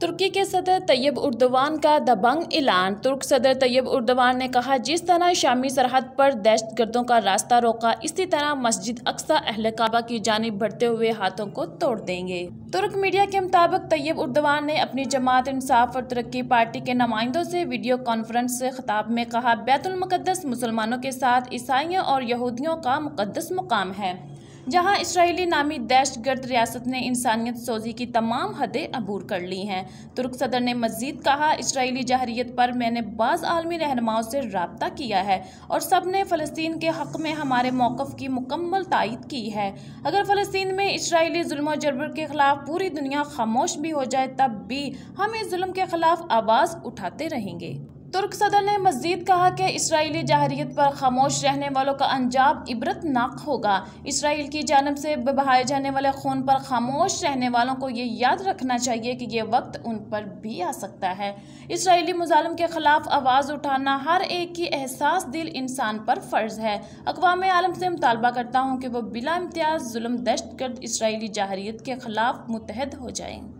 तुर्की के सदर तैयब उर्दवान का दबंग ऐलान तुर्क सदर तैयब उर्दवान ने कहा जिस तरह शामी सरहद पर दहशत गर्दों का रास्ता रोका इसी तरह मस्जिद अक्सा अहल काबा की जानब बढ़ते हुए हाथों को तोड़ देंगे तुर्क मीडिया के मुताबिक तैयब उर्दवान ने अपनी जमात इंसाफ और तरक्की पार्टी के नुमाइंदों से वीडियो कॉन्फ्रेंस से खिताब में कहा बैतुलमक़दस मुसलमानों के साथ ईसाइयों और यहूदियों का मुकदस मुकाम है जहां इसराइली नामी दहशत गर्द रियासत ने इंसानियत सोजी की तमाम हदें अबूर कर ली हैं तुर्क सदर ने मजीद कहा इसराइली जहरीत पर मैंने बाज़ आलमी रहनुमाओं से रबता किया है और सब ने फ़लस्तीन के हक़ में हमारे मौक़ की मुकम्मल तायद की है अगर फ़लस्तीन में इसराइली जुल्म जरबर के ख़िलाफ़ पूरी दुनिया खामोश भी हो जाए तब भी हम इस जुल्म के ख़िलाफ़ आवाज़ उठाते रहेंगे तुर्क सदर ने मजीद कहा कि इसराइली जहरीत पर खामोश रहने वालों का अंजाम इबरतनाक होगा इसराइल की जानब से बहाए जाने वाले खून पर खामोश रहने वालों को ये याद रखना चाहिए कि यह वक्त उन पर भी आ सकता है इसराइली मुजालम के खिलाफ आवाज़ उठाना हर एक की एहसास दिल इंसान पर फ़र्ज है अकवाम आलम से मुतालबा करता हूँ कि वह बिला इम्तियाज़ जुल्म दश्त गर्द इसराइली जहरीत के खिलाफ मुतहद हो जाएँ